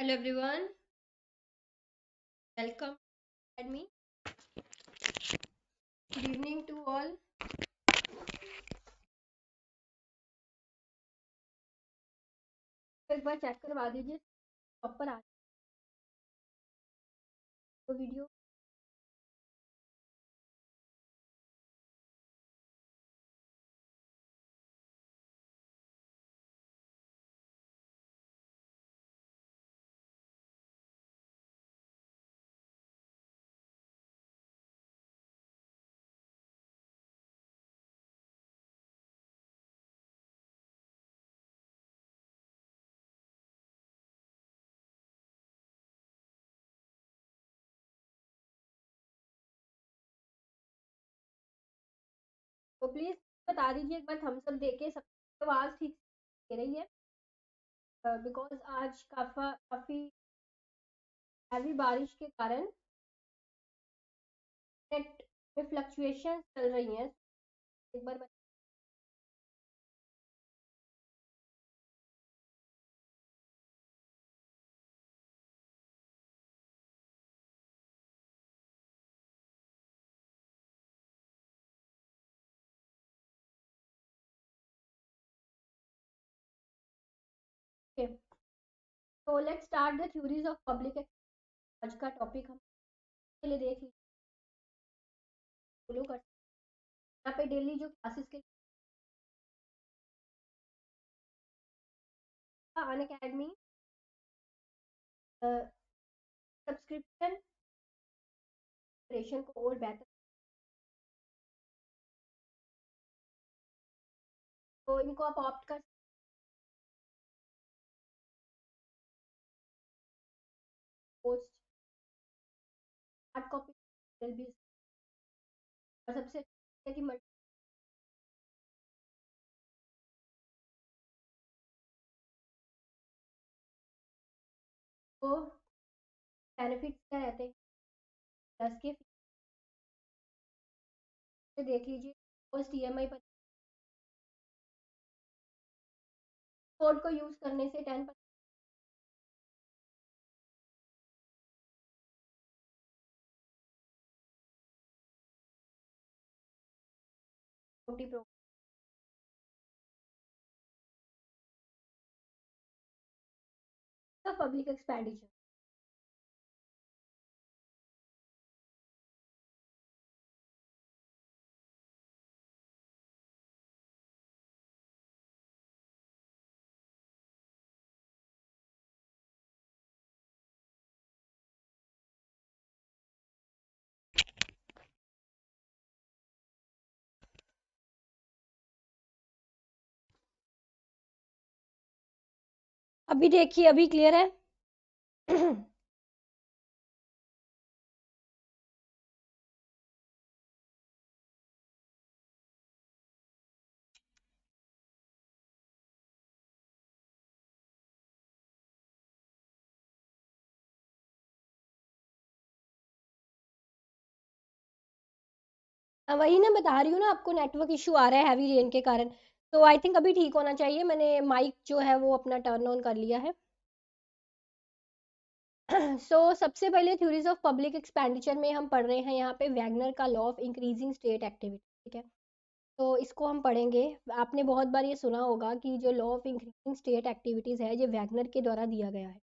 hello everyone welcome at me good evening to all एक बार check करवा दीजिए proper आ तो वीडियो बता दीजिए एक बार थम्स अप देके सब आवाज़ ठीक दे रही है बिकॉज uh, आज काफ़ा काफ़ी हैवी बारिश के कारण नेट में फ्लक्चुएशन चल रही हैं एक बार ओके तो let's start the theories of public आज का टॉपिक हम के लिए देख फॉलो कर यहाँ पे डेली जो क्लासेस के अन अकेडमी सब्सक्रिप्शन प्रेशन को और बेहतर तो इनको आप ऑप्ट कर हार्ड कॉपी मटेरियल भी और सबसे अच्छा कि तो बेनिफिट्स क्या रहते हैं प्लस के देख लीजिए पोस्ट ई एम आई पर कोड को यूज़ करने से ten percent program the public expenditure अभी देखिए अभी क्लियर है वही ना बता रही हूँ ना आपको नेटवर्क इशू आ रहा है हैवी रेन के कारण तो आई थिंक अभी ठीक होना चाहिए मैंने माइक जो है वो अपना टर्न ऑन कर लिया है सो so, सबसे पहले थ्योरीज ऑफ पब्लिक एक्सपेंडिचर में हम पढ़ रहे हैं यहाँ पे वैगनर का law of increasing state activity ठीक है तो इसको हम पढ़ेंगे आपने बहुत बार ये सुना होगा कि जो law of increasing state activities है ये वैगनर के द्वारा दिया गया है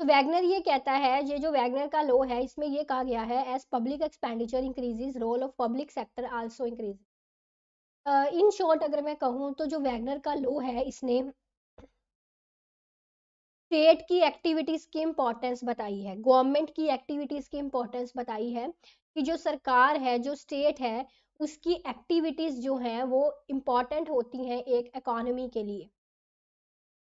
तो वैगनर ये कहता है ये जो वैगनर का लॉ है इसमें ये कहा गया है as public expenditure increases role of public sector also increase in short अगर मैं कहूँ तो जो वैगनर का लॉ है इसने स्टेट की एक्टिविटीज़ की इम्पोर्टेंस बताई है गवर्नमेंट की एक्टिविटीज़ की इम्पोर्टेंस बताई है कि जो सरकार है जो स्टेट है उसकी एक्टिविटीज़ जो हैं वो इम्पोर्टेंट होती हैं एक इकोनॉमी के लिए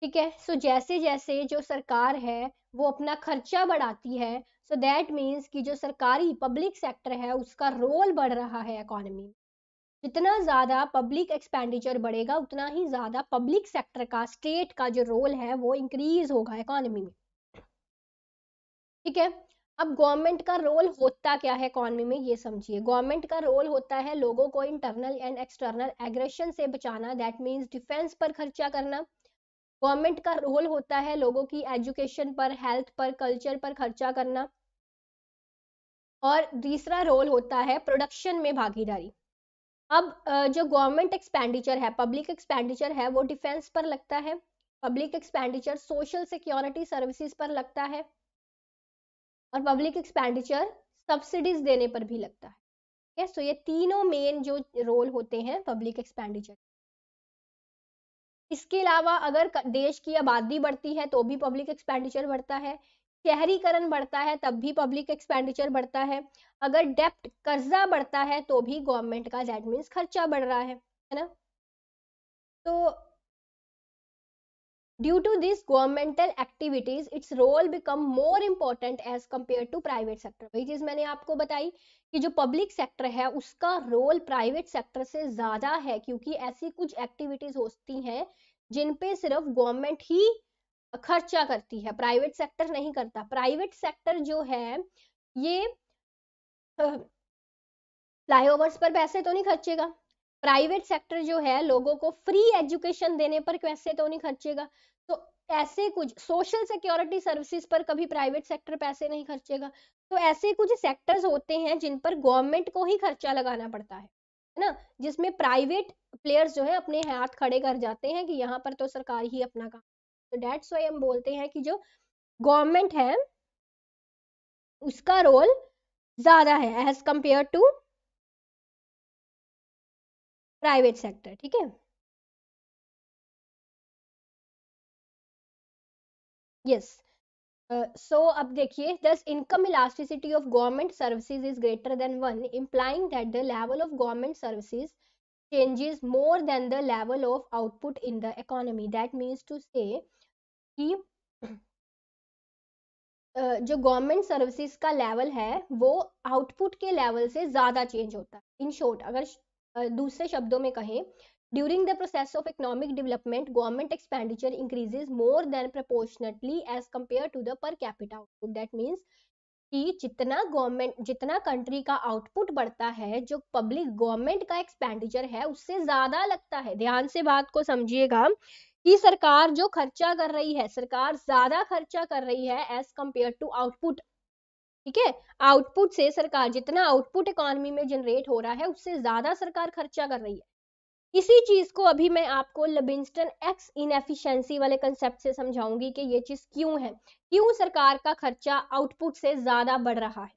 ठीक है सो जैसे जैसे जो सरकार है वो अपना खर्चा बढ़ाती है सो दैट मीन्स कि जो सरकारी पब्लिक सेक्टर है उसका रोल बढ़ रहा है इकोनॉमी में जितना ज़्यादा पब्लिक एक्सपेंडिचर बढ़ेगा उतना ही ज़्यादा पब्लिक सेक्टर का स्टेट का जो रोल है वो इंक्रीज होगा इकोनॉमी में ठीक है अब गवर्नमेंट का रोल होता क्या है इकॉनमी में ये समझिए गवर्नमेंट का रोल होता है लोगों को इंटरनल एंड एक्सटर्नल एग्रेशन से बचाना दैट मीन्स डिफेंस पर खर्चा करना गवर्नमेंट का रोल होता है लोगों की एजुकेशन पर हेल्थ पर कल्चर पर खर्चा करना और तीसरा रोल होता है प्रोडक्शन में भागीदारी अब जो गवर्नमेंट एक्सपेंडिचर है पब्लिक एक्सपेंडिचर है वो डिफेंस पर लगता है public expenditure social security services पर लगता है और पब्लिक एक्सपेंडिचर सब्सिडीज देने पर भी लगता है ठीक है सो ये तीनों मेन जो रोल होते हैं पब्लिक एक्सपेंडिचर इसके अलावा अगर देश की आबादी बढ़ती है तो भी पब्लिक एक्सपेंडिचर बढ़ता है शहरीकरण बढ़ता है तब भी पब्लिक एक्सपेंडिचर बढ़ता है अगर डेप्ट कर्जा बढ़ता है तो भी गवर्नमेंट का दैट मीन्स खर्चा बढ़ रहा है है ना तो Due to these governmental activities, its role become more important as compared to private sector. वही चीज मैंने आपको बताई कि जो पब्लिक सेक्टर है उसका रोल प्राइवेट सेक्टर से ज्यादा है क्योंकि ऐसी कुछ एक्टिविटीज होती हैं जिन पे सिर्फ गवर्नमेंट ही खर्चा करती है प्राइवेट सेक्टर नहीं करता प्राइवेट सेक्टर जो है ये फ्लाईओवर्स पर पैसे तो नहीं खर्चेगा प्राइवेट सेक्टर जो है लोगों को फ्री एजुकेशन देने पर कैसे तो नहीं खर्चेगा तो ऐसे कुछ सोशल सिक्योरिटी सर्विसेज पर कभी प्राइवेट सेक्टर पैसे नहीं खर्चेगा तो ऐसे कुछ सेक्टर्स होते हैं जिन पर गवर्नमेंट को ही खर्चा लगाना पड़ता है ना जिसमें प्राइवेट प्लेयर्स जो है अपने हाथ खड़े कर जाते हैं कि यहाँ पर तो सरकार ही अपना काम तो डेट्स वाई हम बोलते हैं कि जो गवर्नमेंट है उसका रोल ज्यादा है as compare to private sector ठीक है यस सो uh, अब देखिए thus income elasticity of government services is greater than one implying that the level of government services changes more than the level of output in the economy that means to say कि uh, जो government services का level है वो output के level से ज़्यादा change होता है इन शॉर्ट अगर दूसरे शब्दों में कहें during the process of economic development government expenditure increases more than proportionately as compare to the per capita output that means कि जितना गवर्नमेंट जितना कंट्री का आउटपुट बढ़ता है जो पब्लिक गवर्नमेंट का एक्सपेंडिचर है उससे ज्यादा लगता है ध्यान से बात को समझिएगा कि सरकार जो खर्चा कर रही है सरकार ज्यादा खर्चा कर रही है एज कम्पेयर टू आउटपुट ठीक है आउटपुट से सरकार जितना आउटपुट इकोनॉमी में जनरेट हो रहा है उससे ज्यादा सरकार खर्चा कर रही है इसी चीज को अभी मैं आपको लबिंस्टन एक्स इनएफिशिएंसी वाले कंसेप्ट से समझाऊंगी कि ये चीज क्यों है क्यों सरकार का खर्चा आउटपुट से ज्यादा बढ़ रहा है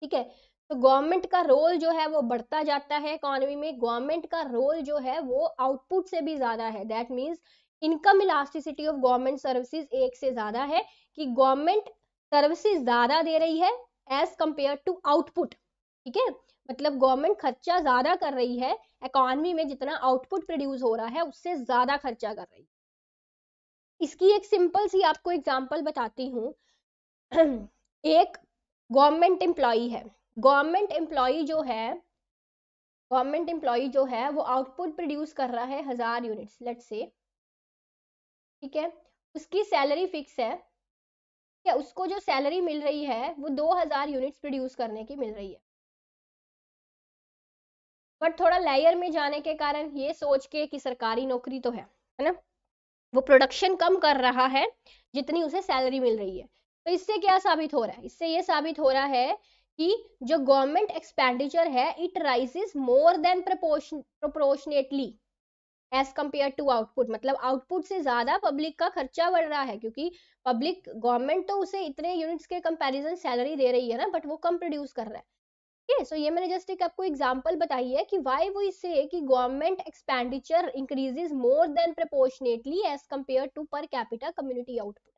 ठीक है तो गवर्नमेंट का रोल जो है वो बढ़ता जाता है इकोनॉमी में गवर्नमेंट का रोल जो है वो आउटपुट से भी ज्यादा है that means income elasticity of government services एक से ज्यादा है कि गवर्नमेंट सर्विसेज ज्यादा दे रही है एज कंपेयर टू आउटपुट ठीक है मतलब गवर्नमेंट खर्चा ज्यादा कर रही है इकोनॉमी में जितना आउटपुट प्रोड्यूस हो रहा है उससे ज्यादा खर्चा कर रही है इसकी एक सिंपल सी आपको एग्जाम्पल बताती हूँ एक गवर्नमेंट एम्प्लॉई है गवर्नमेंट एम्प्लॉई जो है गवर्नमेंट एम्प्लॉई जो है वो आउटपुट प्रोड्यूस कर रहा है हजार यूनिट्स लेट से ठीक है उसकी सैलरी फिक्स है या उसको जो सैलरी मिल रही है वो 2000 यूनिट्स प्रोड्यूस करने की मिल रही है बट थोड़ा लेयर में जाने के कारण ये सोच के कि सरकारी नौकरी तो है है ना वो प्रोडक्शन कम कर रहा है जितनी उसे सैलरी मिल रही है तो इससे क्या साबित हो रहा है इससे ये साबित हो रहा है कि जो गवर्नमेंट एक्सपेंडिचर है it rises more than proportion proportionately as compare to output मतलब आउटपुट से ज्यादा पब्लिक का खर्चा बढ़ रहा है क्योंकि पब्लिक गवर्नमेंट तो उसे इतने यूनिट्स के कंपेरिजन सैलरी दे रही है ना बट वो कम प्रोड्यूस कर रहा है ठीक है सो ये मैंने जस्ट एक आपको एग्जाम्पल बताई है कि वाई वो इससे कि government expenditure increases more than proportionately as compare to per capital community output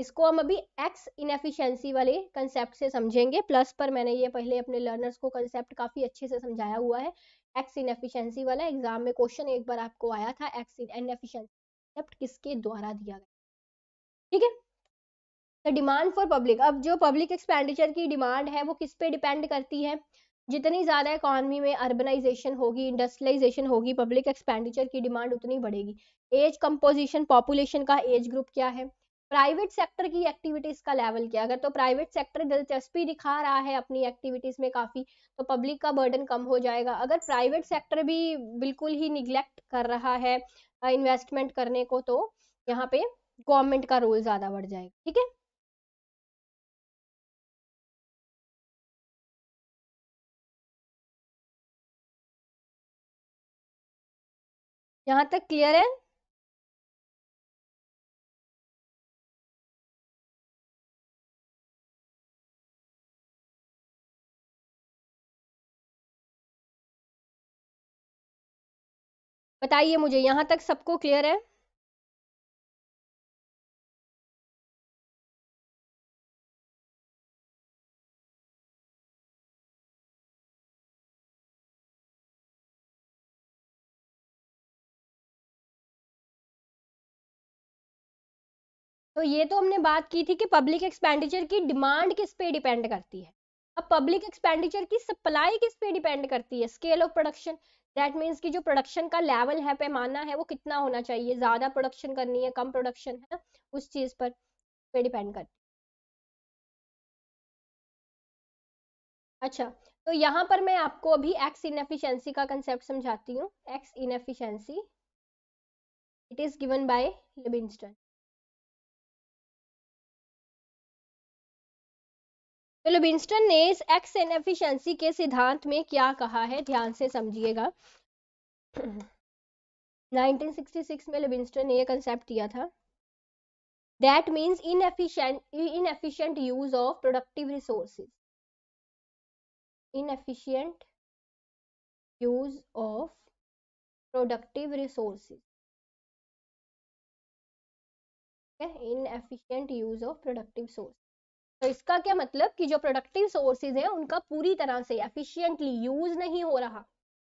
इसको हम अभी एक्स इनएफिशिएंसी वाले कंसेप्ट से समझेंगे प्लस पर मैंने ये पहले अपने लर्नर्स को कंसेप्ट काफ़ी अच्छे से समझाया हुआ है एक्स इनएफिशिएंसी वाला एग्जाम में क्वेश्चन एक बार आपको आया था एक्स इनएफिशिएंसी किसके द्वारा दिया गया ठीक है द डिमांड फॉर पब्लिक अब जो पब्लिक एक्सपेंडिचर की डिमांड है वो किस पे डिपेंड करती है जितनी ज़्यादा इकॉनमी में अर्बनाइजेशन होगी इंडस्ट्रियलाइजेशन होगी पब्लिक एक्सपेंडिचर की डिमांड उतनी बढ़ेगी एज कंपोजिशन पॉपुलेशन का एज ग्रुप क्या है प्राइवेट सेक्टर की एक्टिविटीज का लेवल क्या अगर तो प्राइवेट सेक्टर दिलचस्पी दिखा रहा है अपनी एक्टिविटीज में काफी तो पब्लिक का बर्डन कम हो जाएगा अगर प्राइवेट सेक्टर भी बिल्कुल ही निग्लेक्ट कर रहा है इन्वेस्टमेंट करने को तो यहाँ पे गवर्नमेंट का रोल ज्यादा बढ़ जाएगा ठीक है यहाँ तक क्लियर है बताइए मुझे यहाँ तक सबको क्लियर है तो ये तो हमने बात की थी कि पब्लिक एक्सपेंडिचर की डिमांड किस पे डिपेंड करती है अब पब्लिक एक्सपेंडिचर की सप्लाई किस पे डिपेंड करती है scale of production that means कि जो प्रोडक्शन का लेवल है पैमाना है वो कितना होना चाहिए ज़्यादा प्रोडक्शन करनी है कम प्रोडक्शन है ना उस चीज़ पर पे डिपेंड कर अच्छा तो यहाँ पर मैं आपको अभी एक्स इनएफिशिएंसी का कंसेप्ट समझाती हूँ X inefficiency it is given by Leibenstein तो बिंस्टन ने इस एक्स एन एफिशिएंसी के सिद्धांत में क्या कहा है ध्यान से समझिएगा 1966 में लिविंस्टन ने यह कंसेप्ट दिया था that means inefficient inefficient use of productive resources inefficient use of productive resources inefficient use of productive source तो इसका क्या मतलब कि जो प्रोडक्टिव सोर्सेज हैं उनका पूरी तरह से एफिशिएंटली यूज नहीं हो रहा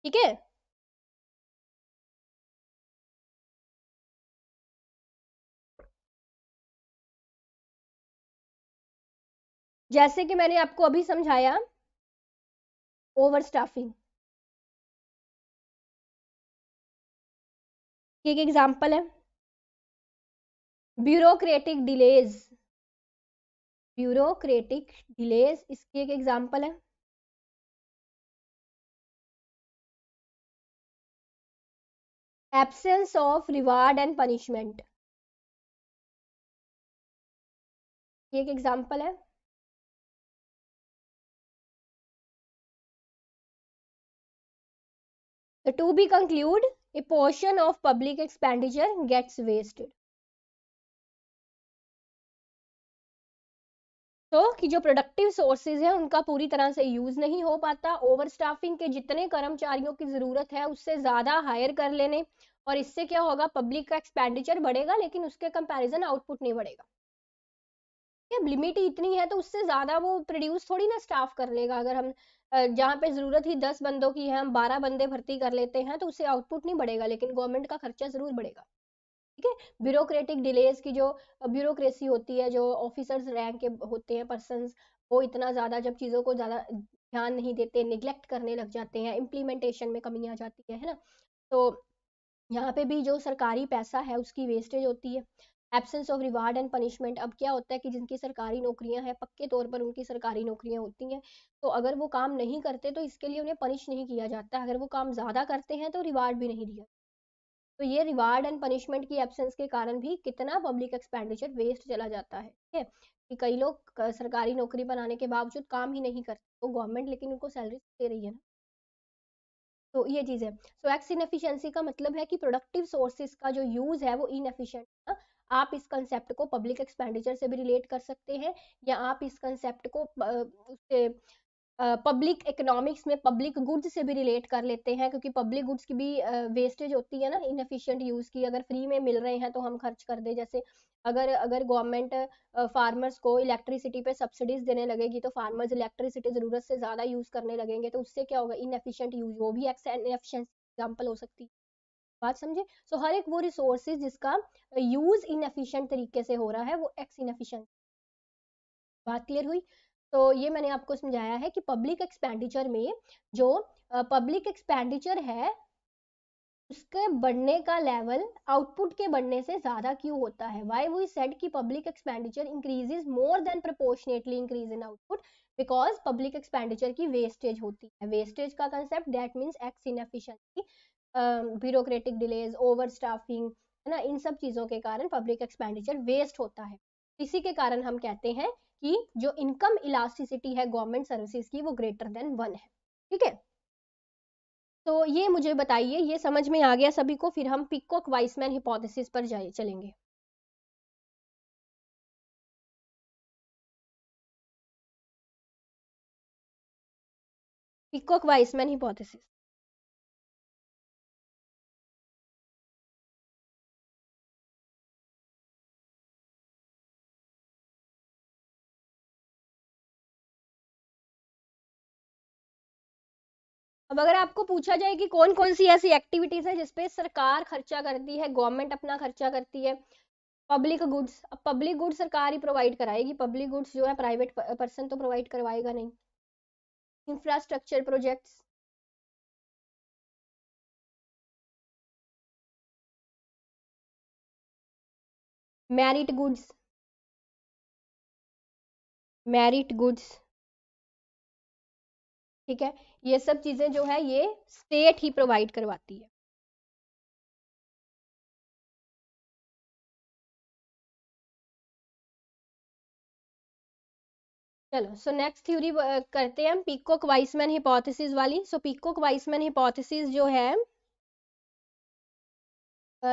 ठीक है जैसे कि मैंने आपको अभी समझाया ओवर स्टाफिंग एक एग्जाम्पल है ब्यूरोक्रेटिक डिलेज ब्यूरोक्रेटिक डिलेज इसकी एक एग्जांपल है absence of reward and punishment ये एक एग्जांपल है to be conclude a portion of public expenditure gets wasted तो कि जो प्रोडक्टिव सोर्सेज है उनका पूरी तरह से यूज नहीं हो पाता ओवर स्टाफिंग के जितने कर्मचारियों की जरूरत है उससे ज्यादा हायर कर लेने और इससे क्या होगा पब्लिक का एक्सपेंडिचर बढ़ेगा लेकिन उसके कंपैरिजन आउटपुट नहीं बढ़ेगा अब लिमिट इतनी है तो उससे ज्यादा वो प्रोड्यूस थोड़ी ना स्टाफ कर लेगा अगर हम जहाँ पे जरूरत ही दस बंदों की है हम बारह बंदे भर्ती कर लेते हैं तो उससे आउटपुट नहीं बढ़ेगा लेकिन गवर्नमेंट का खर्चा जरूर बढ़ेगा ठीक है ब्यूरोक्रेटिक डिलेज की जो ब्यूरोक्रेसी होती है जो ऑफिसर्स रैंक के होते हैं पर्सन वो इतना ज़्यादा जब चीज़ों को ज़्यादा ध्यान नहीं देते निग्लेक्ट करने लग जाते हैं इम्प्लीमेंटेशन में कमी आ जाती है है ना तो यहाँ पे भी जो सरकारी पैसा है उसकी वेस्टेज होती है absence of reward and punishment अब क्या होता है कि जिनकी सरकारी नौकरियां हैं पक्के तौर पर उनकी सरकारी नौकरियां होती हैं तो अगर वो काम नहीं करते तो इसके लिए उन्हें पनिश नहीं किया जाता अगर वो काम ज़्यादा करते हैं तो रिवार्ड भी नहीं दिया तो ये रिवार्ड एंड पनिशमेंट की एबसेंस के कारण भी कितना पब्लिक एक्सपेंडिचर वेस्ट चला जाता है ठीक है कि कई लोग सरकारी नौकरी बनाने के बावजूद काम ही नहीं करते तो गवर्नमेंट लेकिन उनको सैलरी दे रही है ना तो ये चीज़ है सो एक्स इनफिशियंसी का मतलब है कि प्रोडक्टिव सोर्सेज का जो यूज़ है वो इनएफिशिएंट है आप इस कंसेप्ट को पब्लिक एक्सपेंडिचर से भी रिलेट कर सकते हैं या आप इस कंसेप्ट को पब्लिक इकोनॉमिक्स में पब्लिक गुड्स से भी रिलेट कर लेते हैं क्योंकि पब्लिक गुड्स की भी वेस्टेज uh, होती है ना इनफिशियंट यूज़ की अगर फ्री में मिल रहे हैं तो हम खर्च कर दे जैसे अगर अगर गवर्नमेंट फार्मर्स uh, को इलेक्ट्रिसिटी पे सब्सिडीज देने लगेगी तो फार्मर्स इलेक्ट्रिसिटी ज़रूरत से ज़्यादा यूज़ करने लगेंगे तो उससे क्या होगा इनफिशियंट यूज वो भी इनफिशियंट एग्जाम्पल हो सकती है बात समझे सो so, हर एक वो रिसोर्सेज जिसका यूज़ इनफिशियंट तरीके से हो रहा है वो एक्स इनफिशियंट बात क्लियर हुई तो ये मैंने आपको समझाया है कि पब्लिक एक्सपेंडिचर में जो पब्लिक uh, एक्सपेंडिचर है उसके बढ़ने का लेवल आउटपुट के बढ़ने से ज्यादा क्यों होता है वाई वी सेड कि public expenditure increases more than proportionately increase in output because public expenditure की वेस्टेज होती है वेस्टेज का concept that means X inefficiency bureaucratic delays overstaffing है ना इन सब चीज़ों के कारण पब्लिक एक्सपेंडिचर वेस्ट होता है इसी के कारण हम कहते हैं कि जो इनकम इलास्टिसिटी है गवर्नमेंट सर्विसेज की वो ग्रेटर देन वन है ठीक है तो ये मुझे बताइए ये समझ में आ गया सभी को फिर हम पिकॉक वाइसमैन हिपोथेसिस पर जाए चलेंगे पिकॉक वाइसमैन हिपोथेसिस अब अगर आपको पूछा जाए कि कौन कौन सी ऐसी एक्टिविटीज है जिसपे सरकार खर्चा करती है गवर्नमेंट अपना खर्चा करती है पब्लिक गुड्स अब पब्लिक गुड्स सरकार ही प्रोवाइड कराएगी पब्लिक गुड्स जो है प्राइवेट पर्सन तो प्रोवाइड करवाएगा नहीं infrastructure projects merit goods merit goods ठीक है ये सब चीजें जो है ये स्टेट ही प्रोवाइड करवाती है चलो सो नेक्स्ट थ्योरी करते हैं हम पीकोक वाइसमैन हिपोथेसिस वाली सो पीकोक वाइसमैन हिपोथेसिस जो है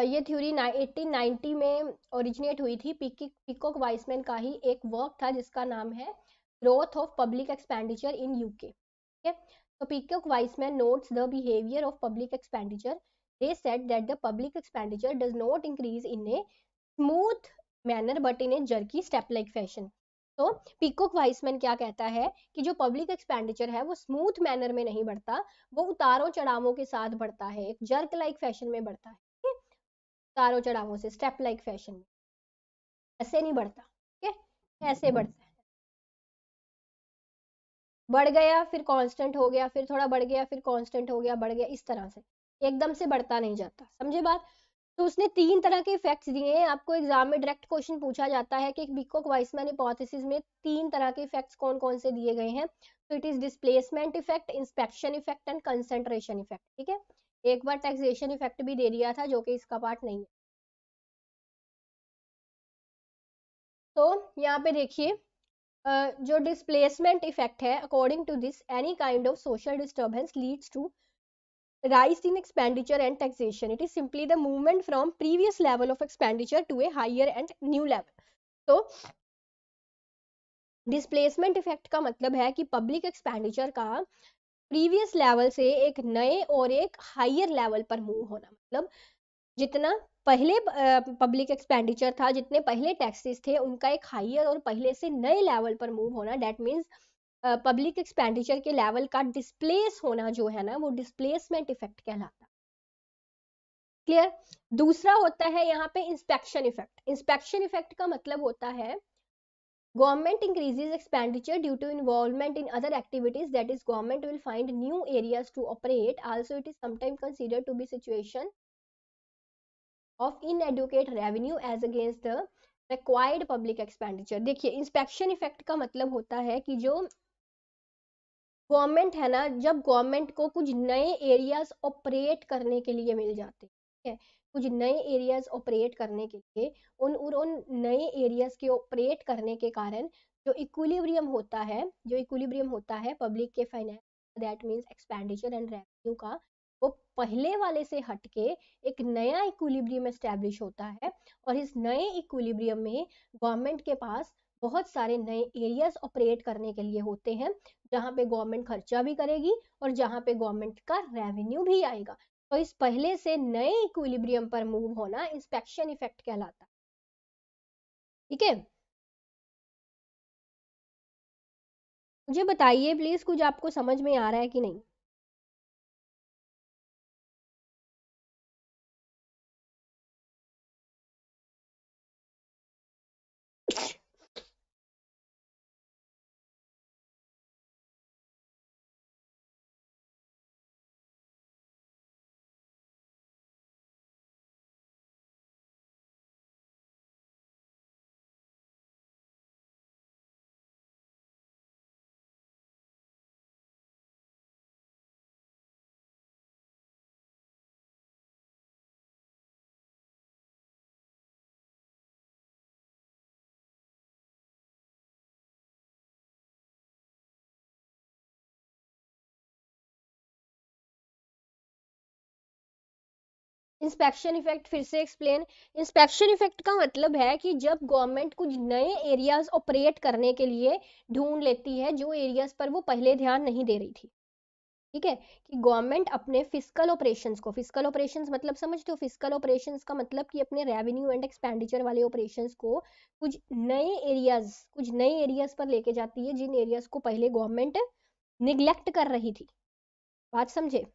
ये थ्योरी 1890 में ओरिजिनेट हुई थी पीकोक वाइसमैन का ही एक वर्क था जिसका नाम है growth of public expenditure in UK ठीक है तो Peacock Wiseman notes the behaviour of public expenditure they said that the public expenditure does not increase in a smooth manner but in a jerky step like fashion तो Peacock Wiseman क्या कहता है कि जो public expenditure है वो smooth manner में नहीं बढ़ता वो उतारों चढ़ावों के साथ बढ़ता है एक जर्क लाइक फैशन में बढ़ता है उतारों चढ़ावों से स्टेप लाइक फैशन में ऐसे नहीं बढ़ता ठीक ऐसे बढ़ता है बढ़ गया फिर कांस्टेंट हो गया फिर थोड़ा बढ़ गया फिर कांस्टेंट हो गया बढ़ गया इस तरह से एकदम से बढ़ता नहीं जाता समझे बात तो उसने तीन तरह के इफेक्ट्स दिए हैं आपको एग्जाम में डायरेक्ट क्वेश्चन पूछा जाता है कि बिकॉक वाइसमैन हिपोथेसिस में तीन तरह के इफेक्ट्स कौन कौन से दिए गए हैं तो it is displacement effect inspection effect and concentration effect ठीक है एक बार टैक्सेशन इफेक्ट भी दे दिया था जो कि इसका पार्ट नहीं है तो यहाँ पे देखिए जो डिस्प्लेसमेंट इफेक्ट है according to this any kind of social disturbance leads to rise in expenditure and taxation it is simply the movement from previous level of expenditure to a higher and new level तो displacement effect का मतलब है कि public expenditure का previous level से एक नए और एक हायर लेवल पर मूव होना मतलब जितना पहले पब्लिक एक्सपेंडिचर था जितने पहले टैक्सेस थे उनका एक हाइयर और पहले से नए लेवल पर मूव होना डेट मीन्स पब्लिक एक्सपेंडिचर के लेवल का डिस्प्लेस होना जो है ना वो डिस्प्लेसमेंट इफेक्ट कहलाता क्लियर दूसरा होता है यहाँ पे इंस्पेक्शन इफेक्ट इंस्पेक्शन इफेक्ट का मतलब होता है government increases expenditure due to involvement in other activities that is government will find new areas to operate also it is sometime consider to be situation of inadequate revenue as against the required public expenditure देखिए inspection effect का मतलब होता है कि जो government है ना जब गवर्नमेंट को कुछ नए एरियाज ऑपरेट करने के लिए मिल जाते हैं कुछ नए एरियाज ऑपरेट करने के लिए उन और उन नए एरियाज के ऑपरेट करने के कारण जो इक्विलिब्रियम होता है जो इक्विलिब्रियम होता है पब्लिक के finance that means expenditure and revenue का पहले वाले से हटके एक नया इक्विलिब्रियम एस्टेब्लिश होता है और इस नए इक्विलिब्रियम में गवर्नमेंट के पास बहुत सारे नए एरियाज ऑपरेट करने के लिए होते हैं जहाँ पे गवर्नमेंट खर्चा भी करेगी और जहाँ पे गवर्नमेंट का रेवेन्यू भी आएगा तो इस पहले से नए इक्विलिब्रियम पर मूव होना इंस्पेक्शन इफेक्ट कहलाता ठीक है मुझे बताइए प्लीज कुछ आपको समझ में आ रहा है कि नहीं इंस्पेक्शन इफेक्ट फिर से एक्सप्लेन इंस्पेक्शन इफेक्ट का मतलब है कि जब गवर्नमेंट कुछ नए एरियाज ऑपरेट करने के लिए ढूंढ लेती है जो एरियाज पर वो पहले ध्यान नहीं दे रही थी ठीक है कि गवर्नमेंट अपने फिजिकल ऑपरेशंस को फिजिकल ऑपरेशंस मतलब समझते हो फिजिकल ऑपरेशंस का मतलब कि अपने रेवेन्यू एंड एक्सपेंडिचर वाले ऑपरेशंस को कुछ नए एरियाज कुछ नए एरियाज पर लेके जाती है जिन एरियाज को पहले गवर्नमेंट निगलेक्ट कर रही थी बात समझे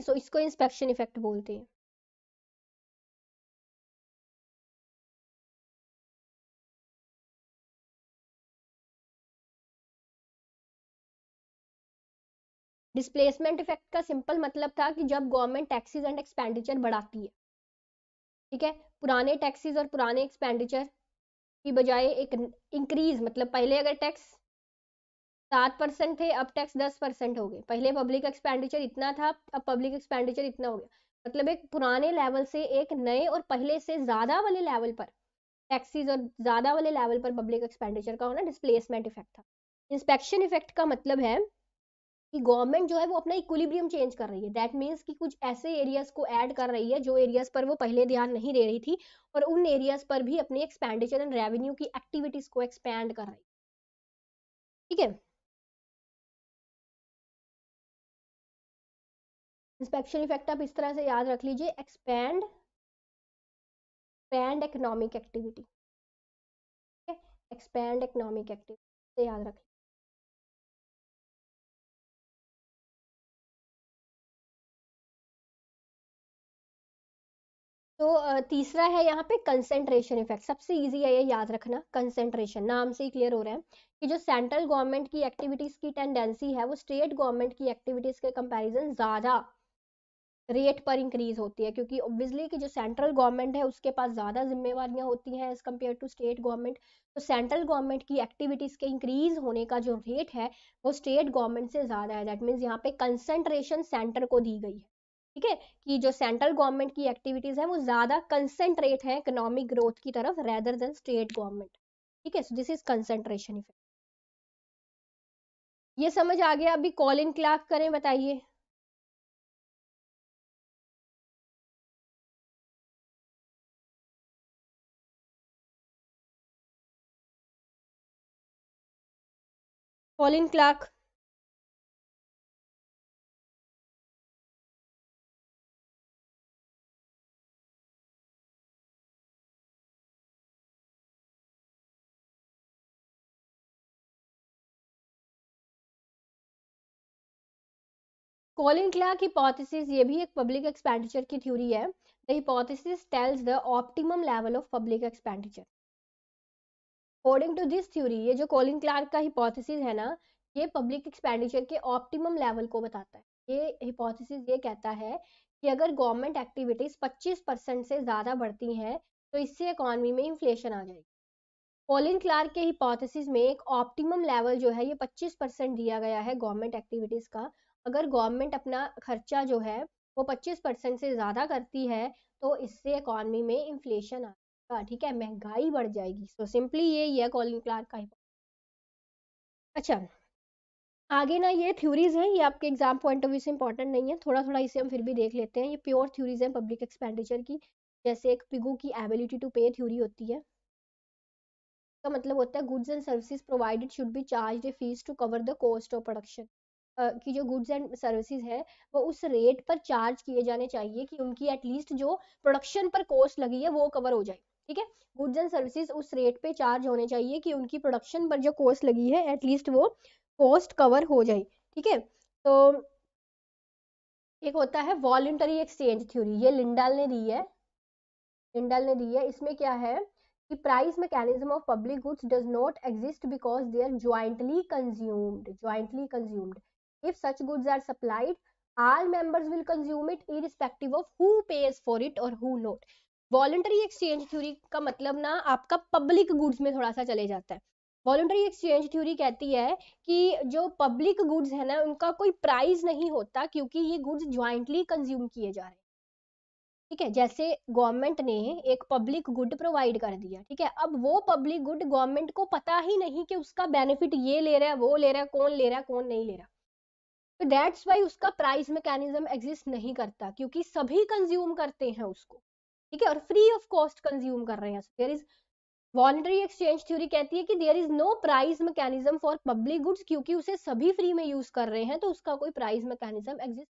है सो इसको इंस्पेक्शन इफेक्ट बोलते हैं डिस्प्लेसमेंट इफेक्ट का सिंपल मतलब था कि जब गवर्नमेंट टैक्सेस एंड एक्सपेंडिचर बढ़ाती है ठीक है पुराने टैक्सेस और पुराने एक्सपेंडिचर की बजाय एक इंक्रीज मतलब पहले अगर टैक्स सात परसेंट थे अब टैक्स दस परसेंट हो गए पहले पब्लिक एक्सपेंडिचर इतना था अब पब्लिक एक्सपेंडिचर इतना हो गया मतलब एक पुराने लेवल से एक नए और पहले से ज़्यादा वाले लेवल पर टैक्सीज और ज़्यादा वाले लेवल पर पब्लिक एक्सपेंडिचर का होना डिस्प्लेसमेंट इफेक्ट था इंस्पेक्शन इफेक्ट का मतलब है कि गवर्नमेंट जो है वो अपना इक्विलिब्रियम चेंज कर रही है दैट मीन्स कि कुछ ऐसे एरियाज को ऐड कर रही है जो एरियाज पर वो पहले ध्यान नहीं दे रही थी और उन एरियाज पर भी अपनी एक्सपेंडिचर एंड रेवेन्यू की एक्टिविटीज को एक्सपेंड कर रही है ठीक है इंस्पेक्शन इफेक्ट आप इस तरह से याद रख लीजिए expand expand economic activity expand economic activity से याद रख तो तीसरा है यहाँ पे कंसेंट्रेशन इफेक्ट सबसे इजी है ये याद रखना कंसेंट्रेशन नाम से ही क्लियर हो रहा है कि जो सेंट्रल गवर्नमेंट की एक्टिविटीज़ की टेंडेंसी है वो स्टेट गवर्नमेंट की एक्टिविटीज़ के कंपैरिजन ज़्यादा रेट पर इंक्रीज होती है क्योंकि ओब्वियसली कि जो सेंट्रल गवर्नमेंट है उसके पास ज़्यादा जिम्मेवारियाँ होती हैं as compare to state government तो सेंट्रल गवर्नमेंट की एक्टिविटीज़ के इंक्रीज होने का जो रेट है वो स्टेट गवर्नमेंट से ज़्यादा है दैट मीन्स यहाँ पे कंसेंट्रेशन सेंटर को दी गई है ठीक है कि जो सेंट्रल गवर्नमेंट की एक्टिविटीज़ हैं वो ज़्यादा कंसेंट्रेट हैं इकोनॉमिक ग्रोथ की तरफ रेदर देन स्टेट गवर्नमेंट ठीक है so this is concentration effect ये समझ आ गया अभी कॉल इन क्लार्क करें बताइए Colin Clark Colin Clark hypothesis ये भी एक पब्लिक एक्सपेंडिचर की थ्योरी है the hypothesis tells the optimum level of public expenditure according to this theory ये जो कॉलिन क्लार्क का हिपोथेसिस है ना ये पब्लिक एक्सपेंडिचर के ऑप्टिमम लेवल को बताता है ये हिपोथेसिस ये कहता है कि अगर गवर्नमेंट एक्टिविटीज 25 परसेंट से ज़्यादा बढ़ती हैं तो इससे इकॉनमी में इन्फ्लेशन आ जाएगी कॉलिन क्लार्क के हिपोथेसिस में एक ऑप्टिमम लेवल जो है ये 25 परसेंट दिया गया है गवर्नमेंट एक्टिविटीज़ का अगर गवर्नमेंट अपना खर्चा जो है वो 25 परसेंट से ज़्यादा करती है तो इससे इकॉनमी में इन्फ्लेशन आ का ठीक है महंगाई बढ़ जाएगी सो सिंपली ये ही है कॉलिन क्लार्क का अच्छा आगे ना ये थ्योरीज हैं ये आपके एग्जाम पॉइंट ऑफ व्यू से इंपॉर्टेंट नहीं है थोड़ा थोड़ा इसे हम फिर भी देख लेते हैं ये प्योर थ्योरीज हैं पब्लिक एक्सपेंडिचर की जैसे एक पिगो की एबिलिटी टू पे थ्योरी होती है इसका मतलब होता है goods and services provided should be charge a fee to cover the cost of production की जो गुड्स एंड सर्विसेज है वो उस रेट पर चार्ज किए जाने चाहिए कि उनकी एटलीस्ट जो प्रोडक्शन पर कॉस्ट लगी है वो कवर हो जाए ठीक है गुड्स एंड सर्विसेज उस रेट पे चार्ज होने चाहिए कि उनकी प्रोडक्शन पर जो कॉस्ट लगी है एटलीस्ट वो कॉस्ट कवर हो जाए ठीक है तो एक होता है वॉलंटरी एक्सचेंज थ्योरी ये लिंडाल ने दी है लिंडाल ने दी है इसमें क्या है कि price mechanism of public goods does not exist because they are jointly consumed jointly consumed if such goods are supplied all members will consume it irrespective of who pays for it or who not voluntary exchange theory का मतलब ना आपका public goods में थोड़ा सा चले जाता है वॉलंटरी एक्सचेंज थ्योरी कहती है कि जो पब्लिक गुड्स है ना उनका कोई प्राइस नहीं होता क्योंकि ये गुड्स ज्वाइंटली कंज्यूम किए जा रहे हैं ठीक है जैसे गवर्नमेंट ने एक पब्लिक गुड प्रोवाइड कर दिया ठीक है अब वो पब्लिक गुड गवर्नमेंट को पता ही नहीं कि उसका बेनिफिट ये ले रहा है वो ले रहा है कौन ले रहा है कौन नहीं ले रहा तो दैट्स वाई उसका प्राइस मैकेनिज्म एग्जिस्ट नहीं करता क्योंकि सभी कंज्यूम करते हैं उसको ठीक है और फ्री ऑफ कॉस्ट कंज्यूम कर रहे हैं there is voluntary exchange theory कहती है कि there is no price mechanism for public goods क्योंकि उसे सभी फ्री में यूज कर रहे हैं तो उसका कोई प्राइस मैकेनिज्म एग्जिस्ट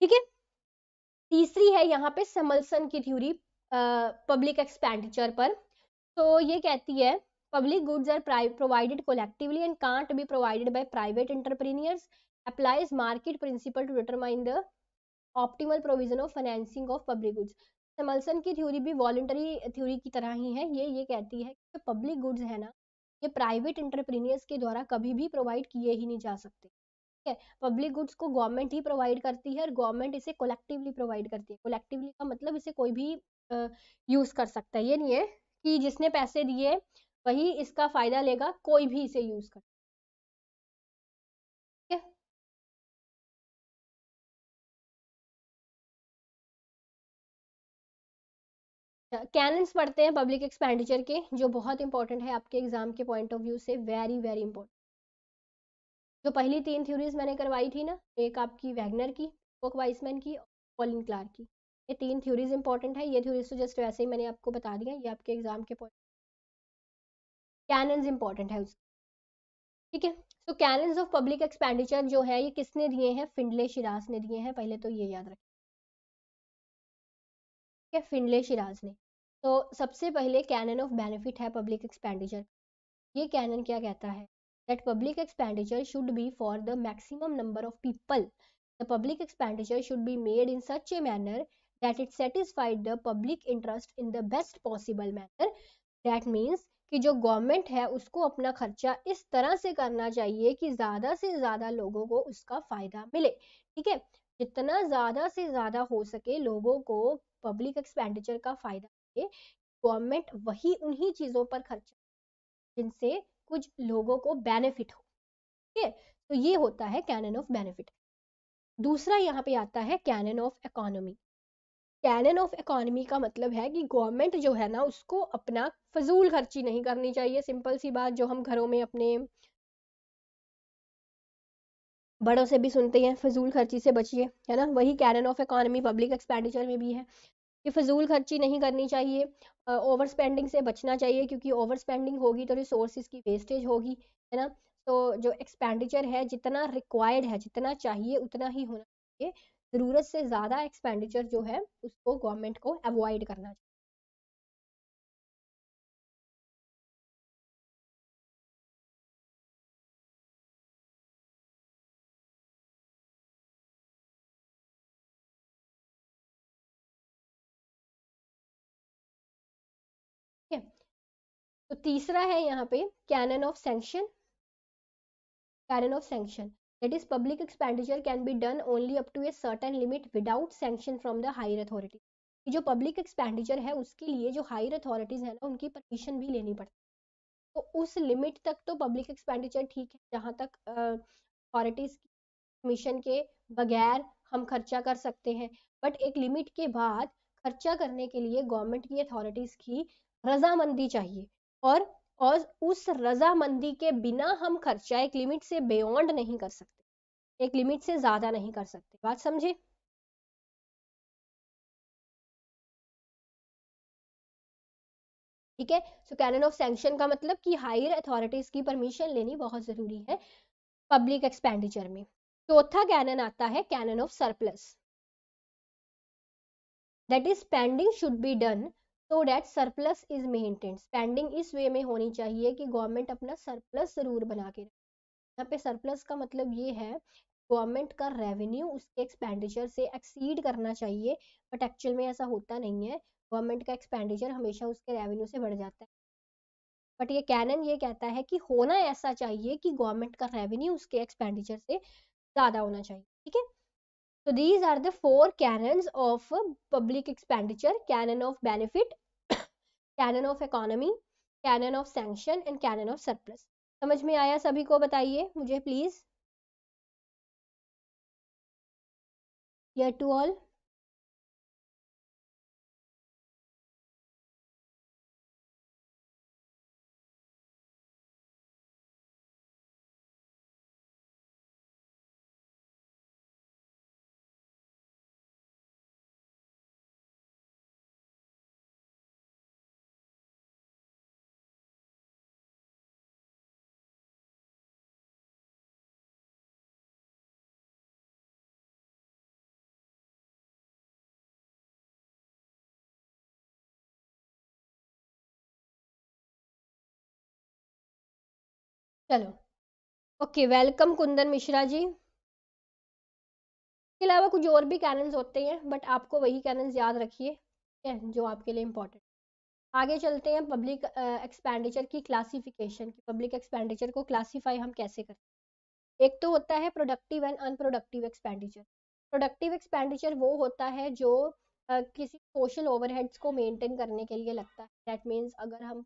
ठीक है तीसरी है यहाँ पे समलसन की थ्योरी पब्लिक एक्सपेंडिचर पर तो ये कहती है public goods are provided collectively and can't be provided by private entrepreneurs applies market principle to determine the optimal provision of financing of public goods Samuelson की थ्योरी भी वॉलेंटरी थ्योरी की तरह ही है ये ये कहती है कि पब्लिक गुड्स है ना ये प्राइवेट इंटरप्रीनियर्स के द्वारा कभी भी प्रोवाइड किए ही नहीं जा सकते ठीक है पब्लिक गुड्स को गवर्नमेंट ही प्रोवाइड करती है और गवर्नमेंट इसे कोलेक्टिवली प्रोवाइड करती है कोलेक्टिवली का मतलब इसे कोई भी यूज कर सकता है ये नहीं है कि जिसने पैसे दिए वही इसका फायदा लेगा कोई भी इसे यूज कर कैनन्स पढ़ते हैं पब्लिक एक्सपेंडिचर के जो बहुत इंपॉर्टेंट है आपके एग्जाम के पॉइंट ऑफ व्यू से वेरी वेरी इंपॉर्टेंट जो पहली तीन थ्योरीज मैंने करवाई थी ना एक आपकी वैगनर की बुक वाइसमैन की पॉलिन क्लार्क की ये तीन थ्योरीज इंपॉर्टेंट है ये थ्योरीज तो जस्ट वैसे ही मैंने आपको बता दिया ये आपके एग्जाम के पॉइंट कैनन्स इंपॉर्टेंट है उसके ठीक है so canons of public expenditure जो है ये किसने दिए हैं फिंडले शिराज ने दिए हैं पहले तो ये याद रखें के फिनले शिराज ने तो सबसे पहले कैनन ऑफ बेनिफिट है पब्लिक एक्सपेंडिचर ये कैनन क्या कहता है that public expenditure should be for the maximum number of people the public expenditure should be made in such a manner that it satisfied the public interest in the best possible manner that means कि जो government है उसको अपना खर्चा इस तरह से करना चाहिए कि ज्यादा से ज्यादा लोगों को उसका फायदा मिले ठीक है जितना ज्यादा से ज्यादा हो सके लोगों को पब्लिक एक्सपेंडिचर का फायदा गवर्नमेंट वही उन्हीं चीजों पर खर्च जिनसे कुछ लोगों को बेनिफिट हो ठीक है तो ये होता है कैनन ऑफ बेनिफिट दूसरा यहाँ पे आता है canon of economy canon of economy का मतलब है कि गवर्नमेंट जो है ना उसको अपना फजूल खर्ची नहीं करनी चाहिए सिंपल सी बात जो हम घरों में अपने बड़ों से भी सुनते हैं फजूल खर्ची से बचिए है ना वही canon of economy public expenditure में भी है कि फजूल खर्ची नहीं करनी चाहिए ओवर स्पेंडिंग से बचना चाहिए क्योंकि ओवर स्पेंडिंग होगी तो रिसोर्स की वेस्टेज होगी है ना तो जो एक्सपेंडिचर है जितना रिक्वायर्ड है जितना चाहिए उतना ही होना चाहिए ज़रूरत से ज़्यादा एक्सपेंडिचर जो है उसको गवर्नमेंट को अवॉइड करना चाहिए तीसरा है यहाँ पे canon of sanction canon of sanction is public expenditure can be done only up to a certain limit without sanction from the higher authority कि जो पब्लिक एक्सपेंडिचर है उसके लिए जो हायर अथॉरिटीज है ना उनकी परमिशन भी लेनी पड़ती है तो उस लिमिट तक तो पब्लिक एक्सपेंडिचर ठीक है जहाँ तक अथॉरिटीज परमिशन के बगैर हम खर्चा कर सकते हैं बट एक लिमिट के बाद खर्चा करने के लिए गवर्नमेंट की अथॉरिटीज की रजामंदी चाहिए और और उस रजामंदी के बिना हम खर्चा एक लिमिट से बियॉन्ड नहीं कर सकते एक लिमिट से ज्यादा नहीं कर सकते बात समझे ठीक है सो कैनन ऑफ सैंक्शन का मतलब कि हायर अथॉरिटीज की परमिशन लेनी बहुत जरूरी है पब्लिक एक्सपेंडिचर में चौथा कैनन आता है canon of surplus that is spending should be done to that surplus is maintain spending इस वे में होनी चाहिए कि गवर्नमेंट अपना सरप्लस जरूर बना के रखे यहाँ पे सरप्लस का मतलब ये है गवर्नमेंट का रेवेन्यू उसके एक्सपेंडिचर से एक्सीड करना चाहिए बट एक्चुअल में ऐसा होता नहीं है गवर्नमेंट का एक्सपेंडिचर हमेशा उसके रेवेन्यू से बढ़ जाता है बट ये कैनन ये कहता है कि होना ऐसा चाहिए कि गवर्नमेंट का रेवेन्यू उसके एक्सपेंडिचर से ज़्यादा होना चाहिए ठीक है So these are the four canons of public expenditure, canon of benefit, canon of economy, canon of sanction and canon of surplus. समझ में आया सभी को बताइए मुझे प्लीज या टू ऑल चलो ओके वेलकम कुंदन मिश्रा जी इसके अलावा कुछ और भी कैनल्स होते हैं बट आपको वही कैनल्स याद रखिए जो आपके लिए इम्पोर्टेंट आगे चलते हैं पब्लिक एक्सपेंडिचर की क्लासिफिकेशन की पब्लिक एक्सपेंडिचर को क्लासिफाई हम कैसे करते हैं एक तो होता है productive and unproductive expenditure productive expenditure वो होता है जो uh, किसी सोशल ओवरहेड्स को मेंटेन करने के लिए लगता है दैट मीन्स अगर हम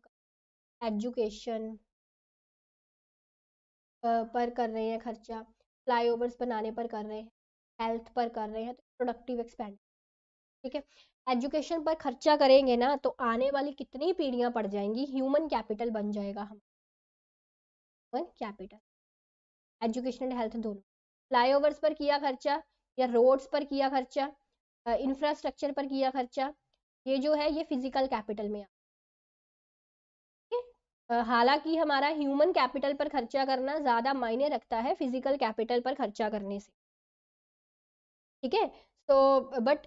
एजुकेशन पर कर रहे हैं खर्चा फ्लाईओवर्स बनाने पर कर रहे हैं हेल्थ पर कर रहे हैं तो प्रोडक्टिव एक्सपेंड ठीक है एजुकेशन पर खर्चा करेंगे ना तो आने वाली कितनी पीढ़ियां पड़ जाएंगी ह्यूमन कैपिटल बन जाएगा हम human capital education and health दोनों फ्लाईओवर्स पर किया खर्चा या रोड्स पर किया खर्चा इंफ्रास्ट्रक्चर पर किया खर्चा ये जो है ये फिजिकल कैपिटल में हालांकि हमारा ह्यूमन कैपिटल पर खर्चा करना ज़्यादा मायने रखता है फिजिकल कैपिटल पर खर्चा करने से ठीक है तो बट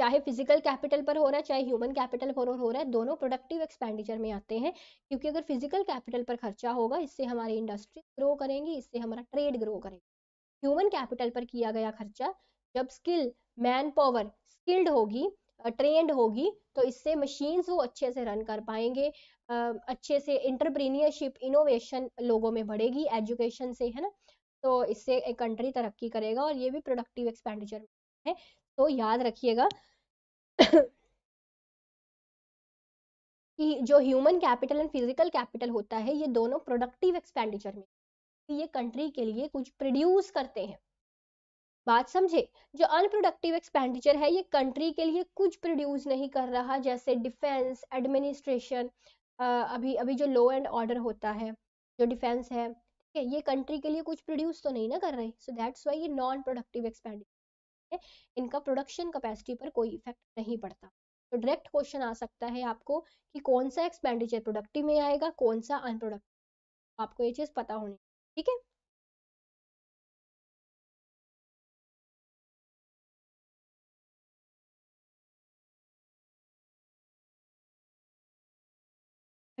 चाहे फिजिकल कैपिटल पर हो रहा है चाहे ह्यूमन कैपिटल पर हो रहा है दोनों प्रोडक्टिव एक्सपेंडिचर में आते हैं क्योंकि अगर फिजिकल कैपिटल पर खर्चा होगा इससे हमारी इंडस्ट्री ग्रो करेंगी इससे हमारा ट्रेड ग्रो करेगा ह्यूमन कैपिटल पर किया गया खर्चा जब स्किल मैन पावर स्किल्ड होगी ट्रेंड होगी तो इससे मशीन्स वो अच्छे से रन कर पाएंगे अच्छे से इंटरप्रीनियरशिप इनोवेशन लोगों में बढ़ेगी एजुकेशन से है ना तो इससे एक कंट्री तरक्की करेगा और ये भी प्रोडक्टिव एक्सपेंडिचर है तो याद रखिएगा कि जो human capital and physical capital होता है ये दोनों प्रोडक्टिव एक्सपेंडिचर में ये कंट्री के लिए कुछ प्रोड्यूस करते हैं बात समझे जो अनप्रोडक्टिव एक्सपेंडिचर है ये कंट्री के लिए कुछ प्रोड्यूस नहीं कर रहा जैसे डिफेंस एडमिनिस्ट्रेशन अभी अभी जो लो एंड ऑर्डर होता है जो डिफेंस है ठीक है ये कंट्री के लिए कुछ प्रोड्यूस तो नहीं ना कर रहे सो दैट्स वाई ये नॉन प्रोडक्टिव एक्सपेंडिचर इनका प्रोडक्शन कैपेसिटी पर कोई इफेक्ट नहीं पड़ता तो डायरेक्ट क्वेश्चन आ सकता है आपको कि कौन सा एक्सपेंडिचर प्रोडक्टिव में आएगा कौन सा अनप्रोडक्टिव आपको ये चीज़ पता होनी ठीक है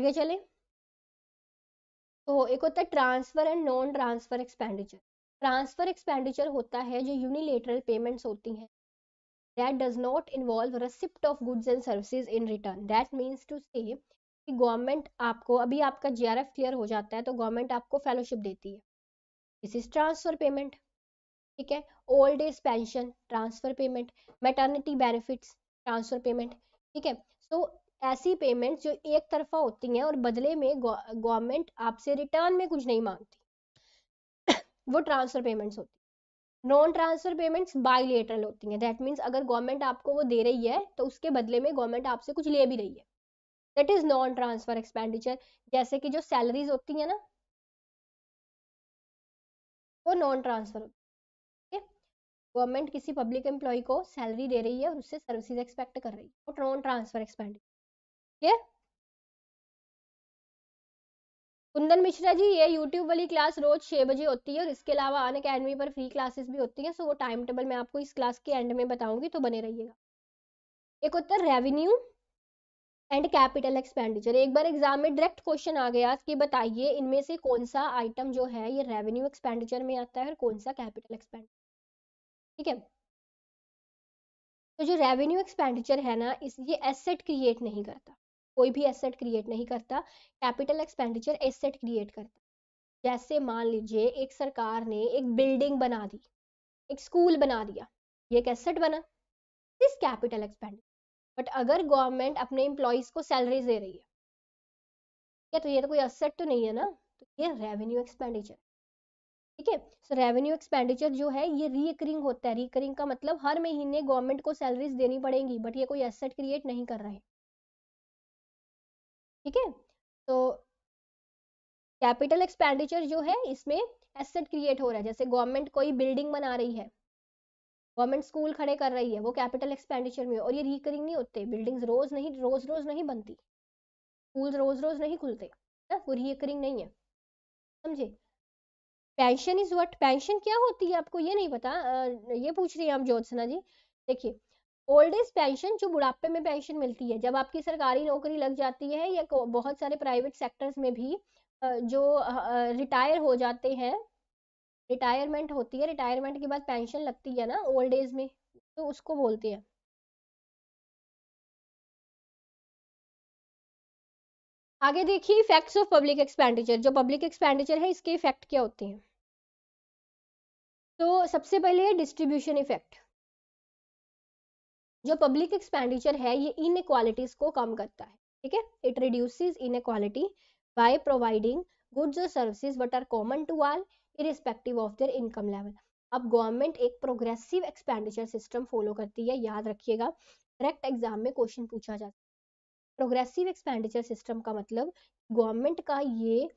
ठीक है चले तो एक होता है transfer and non transfer expenditure transfer expenditure होता है जो यूनिलेटरल पेमेंट्स होती हैं that does not involve receipt of goods and services in return that means to say कि गवर्नमेंट आपको अभी आपका जीआरएफ क्लियर हो जाता है तो गवर्नमेंट आपको फेलोशिप देती है दिस इज ट्रांसफर पेमेंट ठीक है old age pension transfer payment maternity benefits transfer payment ठीक है सो ऐसी पेमेंट्स जो एक तरफा होती हैं और बदले में गवर्नमेंट आपसे रिटर्न में कुछ नहीं मांगती वो ट्रांसफर पेमेंट्स होती नॉन ट्रांसफर पेमेंट्स बायलेटरल होती हैं दैट मीन्स अगर गवर्नमेंट आपको वो दे रही है तो उसके बदले में गवर्नमेंट आपसे कुछ ले भी रही है that is non transfer expenditure जैसे कि जो सैलरीज होती हैं ना वो नॉन ट्रांसफर होती है गवर्नमेंट किसी पब्लिक एम्प्लॉय को सैलरी दे रही है और उससे सर्विसेज एक्सपेक्ट कर रही है वो नॉन ट्रांसफर एक्सपेंडिचर ये कुंदन मिश्रा जी ये यूट्यूब वाली क्लास रोज छः बजे होती है और इसके अलावा अन अकेडमी पर फ्री क्लासेस भी होती हैं सो वो टाइम टेबल मैं आपको इस क्लास के एंड में बताऊंगी तो बने रहिएगा एक होता है रेवेन्यू एंड कैपिटल एक्सपेंडिचर एक बार एग्जाम में डायरेक्ट क्वेश्चन आ गया कि बताइए इनमें से कौन सा आइटम जो है ये रेवेन्यू एक्सपेंडिचर में आता है और कौन सा कैपिटल एक्सपेंडिचर ठीक है तो जो रेवेन्यू एक्सपेंडिचर है ना इस ये एसेट क्रिएट नहीं करता कोई भी एसेट क्रिएट नहीं करता कैपिटल एक्सपेंडिचर एसेट क्रिएट करता जैसे मान लीजिए एक सरकार ने एक बिल्डिंग बना दी एक स्कूल बना दिया ये एक एसेट बना दिस कैपिटल एक्सपेंडिचर बट अगर गवर्नमेंट अपने एम्प्लॉयज को सैलरीज दे रही है क्या तो ये तो कोई असेट तो नहीं है ना तो ये रेवेन्यू एक्सपेंडिचर ठीक है सो रेवेन्यू एक्सपेंडिचर जो है ये रिकरिंग होता है रिकरिंग का मतलब हर महीने गवर्नमेंट को सैलरीज देनी पड़ेंगी बट ये कोई एसेट क्रिएट नहीं कर रहे ठीक है तो कैपिटल एक्सपेंडिचर जो है इसमें एसेट क्रिएट हो रहा है जैसे गवर्नमेंट कोई बिल्डिंग बना रही है गवर्नमेंट स्कूल खड़े कर रही है वो कैपिटल एक्सपेंडिचर में और ये रिकरिंग नहीं होते बिल्डिंग्स रोज नहीं रोज रोज नहीं बनती स्कूल रोज रोज नहीं खुलते ना वो रिकरिंग नहीं है समझे पेंशन इज व्हाट पेंशन क्या होती है आपको ये नहीं पता ये पूछ रही है आप ज्योत्सना जी देखिए ओल्ड एज पेंशन जो बुढ़ापे में पेंशन मिलती है जब आपकी सरकारी नौकरी लग जाती है या बहुत सारे प्राइवेट सेक्टर्स में भी जो रिटायर हो जाते हैं रिटायरमेंट होती है रिटायरमेंट के बाद पेंशन लगती है ना ओल्ड एज में तो उसको बोलते हैं आगे देखिए इफेक्ट्स ऑफ पब्लिक एक्सपेंडिचर जो पब्लिक एक्सपेंडिचर है इसके इफेक्ट क्या होते हैं तो सबसे पहले है डिस्ट्रीब्यूशन इफेक्ट जो पब्लिक एक्सपेंडिचर है ये इनक्वालिटीज को कम करता है ठीक है it reduce inequality by providing goods और services what are common to all irrespective of their income level अब गवर्नमेंट एक प्रोग्रेसिव एक्सपेंडिचर सिस्टम फॉलो करती है याद रखिएगा डायरेक्ट एग्जाम में क्वेश्चन पूछा जाता है प्रोग्रेसिव एक्सपेंडिचर सिस्टम का मतलब गवर्नमेंट का ये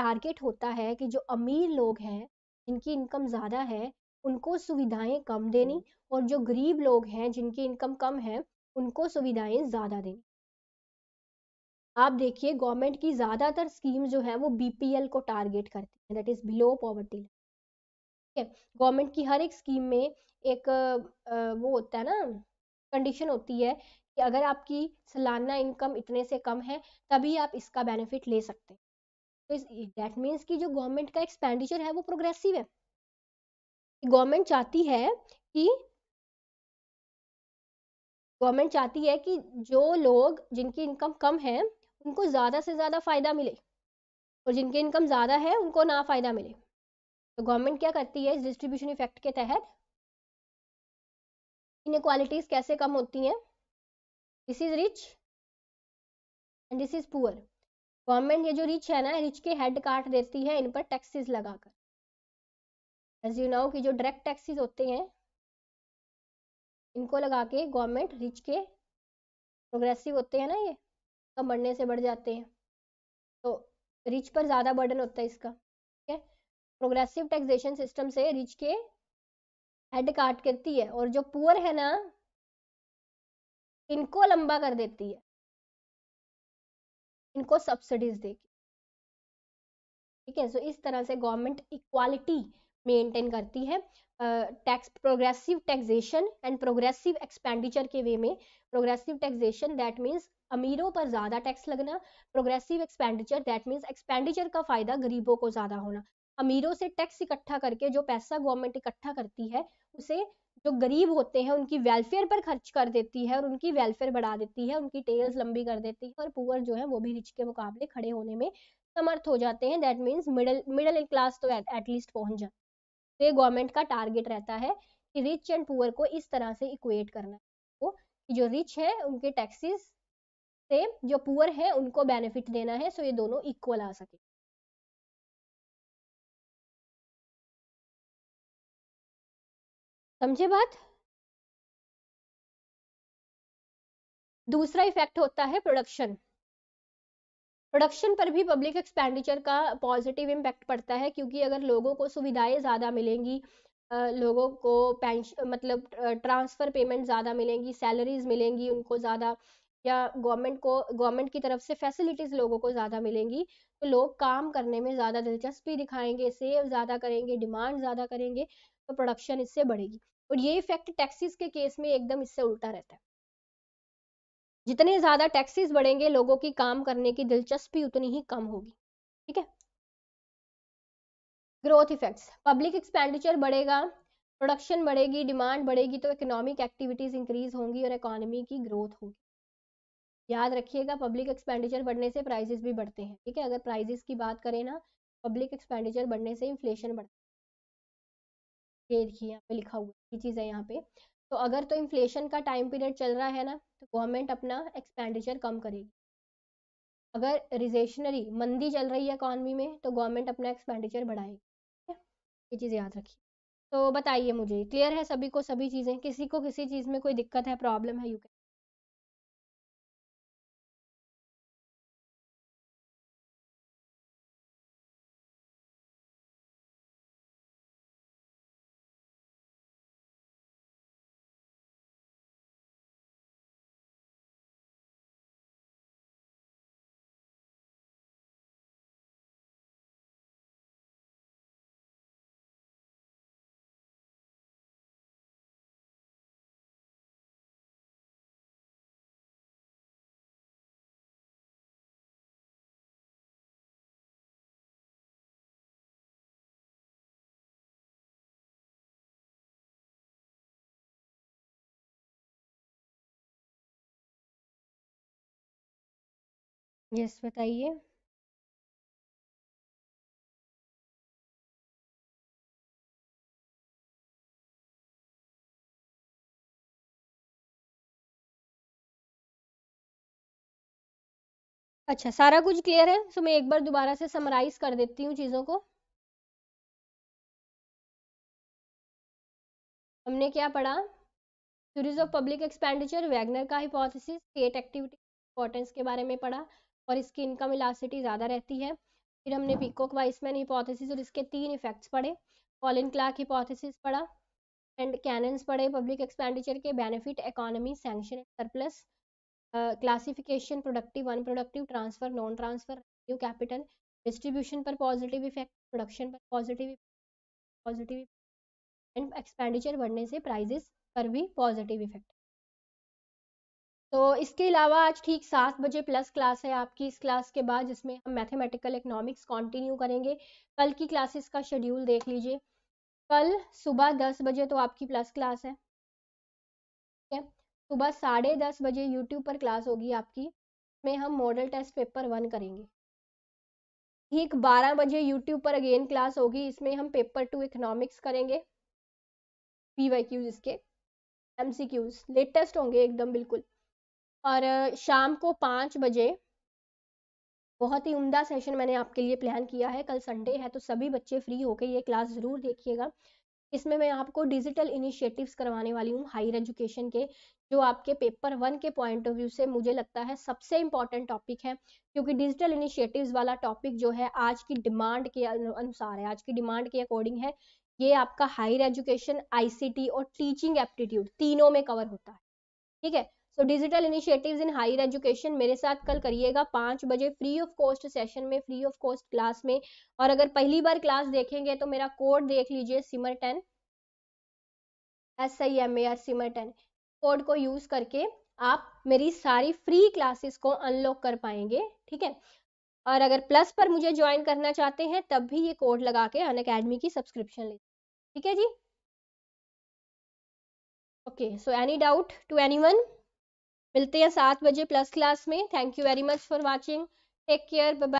टारगेट होता है कि जो अमीर लोग हैं जिनकी इनकम ज़्यादा है उनको सुविधाएं कम देनी और जो गरीब लोग हैं जिनकी इनकम कम है उनको सुविधाएं ज़्यादा देनी आप देखिए गवर्नमेंट की ज़्यादातर स्कीम जो है वो बीपीएल को टारगेट करती है दैट इज़ बिलो पॉवर्टी ठीक है गवर्नमेंट की हर एक स्कीम में एक वो होता है ना कंडीशन होती है कि अगर आपकी सालाना इनकम इतने से कम है तभी आप इसका बेनिफिट ले सकते हैं तो दैट मीन्स कि जो गवर्नमेंट का एक्सपेंडिचर है वो प्रोग्रेसिव है गवर्नमेंट चाहती है कि गवर्नमेंट चाहती है कि जो लोग जिनकी इनकम कम है उनको ज़्यादा से ज़्यादा फ़ायदा मिले और जिनकी इनकम ज़्यादा है उनको ना फ़ायदा मिले तो गवर्नमेंट क्या करती है इस डिस्ट्रीब्यूशन इफेक्ट के तहत इनक्वालिटीज़ कैसे कम होती हैं this is rich and this is poor government ये जो रिच है ना रिच के हेड काट देती है इन पर टैक्सेस लगाकर एज यू नाउ कि जो डायरेक्ट टैक्सेस होते हैं इनको लगा के गवर्नमेंट रिच के प्रोग्रेसिव होते हैं ना ये कम तो बढ़ने से बढ़ जाते हैं तो रिच पर ज़्यादा बर्डन होता है इसका ठीक है प्रोग्रेसिव टैक्सेशन सिस्टम से रिच के हेड काट करती है और जो पुअर है ना इनको लंबा कर देती है इनको सब्सिडीज देगी ठीक है सो इस तरह से गवर्नमेंट इक्वालिटी मेंटेन करती है tax progressive taxation and progressive expenditure के वे में प्रोग्रेसिव टैक्सेशन दैट मींस अमीरों पर ज़्यादा टैक्स लगना progressive expenditure that means expenditure का फ़ायदा गरीबों को ज़्यादा होना अमीरों से टैक्स इकट्ठा करके जो पैसा गवर्नमेंट इकट्ठा करती है उसे जो गरीब होते हैं उनकी वेलफेयर पर खर्च कर देती है और उनकी वेलफेयर बढ़ा देती है उनकी टेल्स लंबी कर देती है और पुअर जो है वो भी रिच के मुकाबले खड़े होने में समर्थ हो जाते हैं that means middle middle class तो एटलीस्ट पहुंच जाते हैं तो ये गवर्नमेंट का टारगेट रहता है कि रिच एंड पुअर को इस तरह से इक्वेट करना तो जो रिच है उनके टैक्सेस से जो पुअर है उनको बेनिफिट देना है सो ये दोनों इक्वल आ सके समझे बात दूसरा इफेक्ट होता है प्रोडक्शन प्रोडक्शन पर भी पब्लिक एक्सपेंडिचर का पॉजिटिव इम्पैक्ट पड़ता है क्योंकि अगर लोगों को सुविधाएं ज़्यादा मिलेंगी लोगों को पेंशन मतलब ट्रांसफ़र पेमेंट ज़्यादा मिलेंगी सैलरीज मिलेंगी उनको ज़्यादा या गवर्नमेंट को गवर्नमेंट की तरफ से फैसिलिटीज़ लोगों को ज़्यादा मिलेंगी तो लोग काम करने में ज़्यादा दिलचस्पी दिखाएंगे सेव ज़्यादा करेंगे डिमांड ज़्यादा करेंगे तो प्रोडक्शन इससे बढ़ेगी और ये इफेक्ट टैक्सीज के केस में एकदम इससे उल्टा रहता है जितने ज़्यादा टैक्सेस बढ़ेंगे लोगों की काम करने की दिलचस्पी उतनी ही कम होगी ठीक है ग्रोथ इफेक्ट्स पब्लिक एक्सपेंडिचर बढ़ेगा प्रोडक्शन बढ़ेगी डिमांड बढ़ेगी तो इकोनॉमिक एक्टिविटीज इंक्रीज होंगी और इकोनॉमी की ग्रोथ होगी याद रखिएगा पब्लिक एक्सपेंडिचर बढ़ने से प्राइजेस भी बढ़ते हैं ठीक है अगर प्राइजेस की बात करें ना पब्लिक एक्सपेंडिचर बढ़ने से इन्फ्लेशन बढ़ता है ये देखिए यहाँ पे लिखा हुआ ये चीज़ है यहाँ पे तो अगर तो इन्फ्लेशन का टाइम पीरियड चल रहा है ना तो गवर्नमेंट अपना एक्सपेंडिचर कम करेगी अगर रिजेशनरी मंदी चल रही है इकॉनमी में तो गवर्नमेंट अपना एक्सपेंडिचर बढ़ाएगी ये चीज़ याद रखिए तो बताइए मुझे क्लियर है सभी को सभी चीज़ें किसी को किसी चीज़ में कोई दिक्कत है प्रॉब्लम है यू कैन यस बताइए अच्छा सारा कुछ क्लियर है सो मैं एक बार दोबारा से समराइज कर देती हूँ चीज़ों को हमने क्या पढ़ा theories of public expenditure Wagner का हिपोथेसिस स्टेट एक्टिविटी इंपॉर्टेंस के बारे में पढ़ा और इसकी इनकम इलासिटी ज़्यादा रहती है फिर हमने पीकॉक वाइसमैन हिपोथेसिस और इसके तीन इफेक्ट्स पढ़े कॉलिन क्लार्क हिपोथेसिस पढ़ा एंड कैनन्स पढ़े पब्लिक एक्सपेंडिचर के benefit economy sanction and surplus classification productive unproductive transfer non transfer revenue capital distribution पर पॉजिटिव इफेक्ट प्रोडक्शन पर पॉजिटिव पॉजिटिव एंड एक्सपेंडिचर बढ़ने से प्राइजेस पर भी पॉजिटिव इफेक्ट तो इसके अलावा आज ठीक सात बजे प्लस क्लास है आपकी इस क्लास के बाद जिसमें हम मैथमेटिकल इकोनॉमिक्स कंटिन्यू करेंगे कल की क्लासेस का शेड्यूल देख लीजिए कल सुबह दस बजे तो आपकी प्लस क्लास है ठीक है सुबह साढ़े दस बजे यूट्यूब पर क्लास होगी आपकी में हम मॉडल टेस्ट पेपर वन करेंगे ठीक बारह बजे यूट्यूब पर अगेन क्लास होगी इसमें हम पेपर टू इकोनॉमिक्स करेंगे पी वाई क्यूज इसके एम सी क्यूज लेटेस्ट होंगे एकदम बिल्कुल और शाम को पाँच बजे बहुत ही उम्दा सेशन मैंने आपके लिए प्लान किया है कल संडे है तो सभी बच्चे फ्री होकर ये क्लास ज़रूर देखिएगा इसमें मैं आपको डिजिटल इनिशिएटिव्स करवाने वाली हूँ हायर एजुकेशन के जो आपके पेपर वन के पॉइंट ऑफ व्यू से मुझे लगता है सबसे इम्पॉर्टेंट टॉपिक है क्योंकि डिजिटल इनिशिएटिव्स वाला टॉपिक जो है आज की डिमांड के अनुसार है आज की डिमांड के अकॉर्डिंग है ये आपका हायर एजुकेशन आईसीटी और टीचिंग एप्टीट्यूड तीनों में कवर होता है ठीक है so digital initiatives in higher education मेरे साथ कल करिएगा पाँच बजे फ्री ऑफ कॉस्ट सेशन में फ्री ऑफ कॉस्ट क्लास में और अगर पहली बार क्लास देखेंगे तो मेरा कोड देख लीजिए Simar ten S I M A R Simar ten code को यूज करके आप मेरी सारी फ्री क्लासेस को अनलॉक कर पाएंगे ठीक है और अगर प्लस पर मुझे ज्वाइन करना चाहते हैं तब भी ये कोड लगा के अन अकेडमी की सब्सक्रिप्शन ले ठीक है जी okay so any doubt to anyone मिलते हैं सात बजे प्लस क्लास में thank you very much for watching take care bye